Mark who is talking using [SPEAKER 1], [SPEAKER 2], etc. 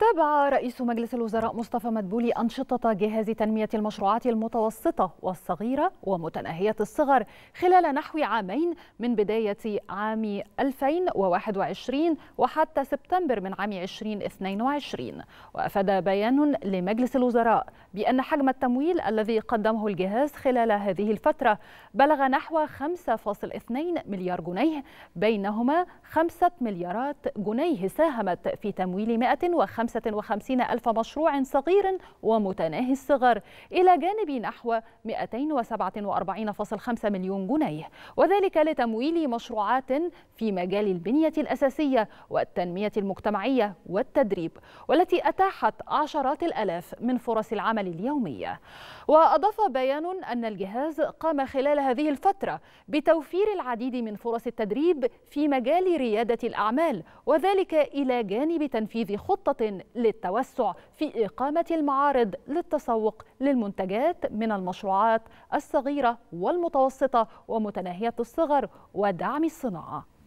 [SPEAKER 1] تابع رئيس مجلس الوزراء مصطفى مدبولي أنشطة جهاز تنمية المشروعات المتوسطة والصغيرة ومتناهية الصغر خلال نحو عامين من بداية عام 2021 وحتى سبتمبر من عام 2022 وأفاد بيان لمجلس الوزراء بأن حجم التمويل الذي قدمه الجهاز خلال هذه الفترة بلغ نحو 5.2 مليار جنيه بينهما 5 مليارات جنيه ساهمت في تمويل 105 55 ألف مشروع صغير ومتناهي الصغر إلى جانب نحو 247.5 مليون جنيه وذلك لتمويل مشروعات في مجال البنية الأساسية والتنمية المجتمعية والتدريب والتي أتاحت عشرات الألاف من فرص العمل اليومية وأضاف بيان أن الجهاز قام خلال هذه الفترة بتوفير العديد من فرص التدريب في مجال ريادة الأعمال وذلك إلى جانب تنفيذ خطة للتوسع في إقامة المعارض للتسوق للمنتجات من المشروعات الصغيرة والمتوسطة ومتناهية الصغر ودعم الصناعة